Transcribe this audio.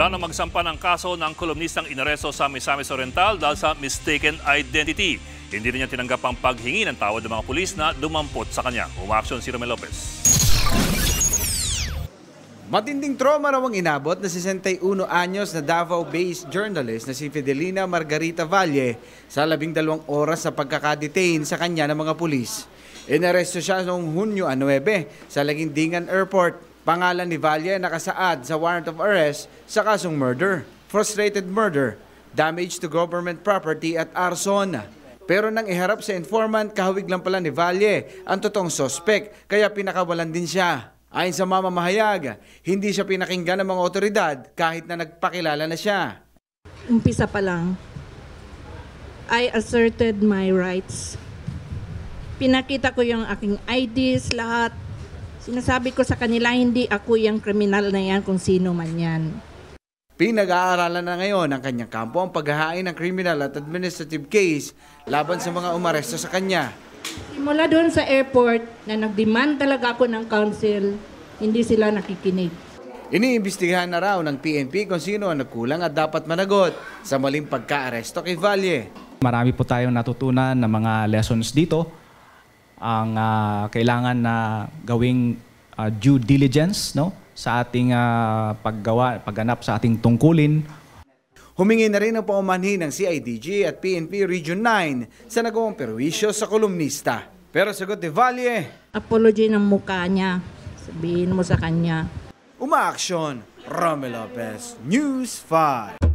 Simula na magsampa ng kaso ng kolumnistang inareso sa Misamis Oriental dahil sa mistaken identity. Hindi niya tinanggap ang paghingi ng tawad ng mga pulis na dumampot sa kanya. Umaksyon si Romel Lopez. Matinding trauma raw ang inabot na 61 anyos na Davao-based journalist na si Fidelina Margarita Valle sa labing dalawang oras sa pagkakadetain sa kanya ng mga pulis. Inaresto siya noong Hunyo 9 sa Lagindingan Airport Pangalan ni Valle nakasaad sa warrant of arrest sa kasong murder, frustrated murder, damage to government property at arson. Pero nang iharap sa informant, kahawig lang pala ni Valle ang totoong sospek kaya pinakawalan din siya. Ayon sa Mama Mahayag, hindi siya pinakinggan ng mga otoridad kahit na nagpakilala na siya. Umpisa pa lang, I asserted my rights. Pinakita ko yung aking IDs, lahat, Sinasabi ko sa kanila, hindi ako yung kriminal na yan kung sino man yan. Pinag-aaralan na ngayon ng kanyang kampo ang paghahain ng criminal at administrative case laban sa mga umaresto sa kanya. Simula doon sa airport na nagdemand talaga ako ng counsel, hindi sila nakikinig. Iniimbestigahan na raw ng PNP kung sino ang nagkulang at dapat managot sa maling pagka-aresto kay Valle. Marami po tayong natutunan ng mga lessons dito ang uh, kailangan na gawing uh, due diligence no sa ating uh, paggawa pagganap sa ating tungkulin Humingi na rin ang paumanhin ng CIDG at PNP Region 9 sa nagawang perwisyo sa kolumnista. Pero sagot ni Valle, Apology ng mukha niya. Sabihin mo sa kanya. Umaaksyon, Romy Lopez, News 5.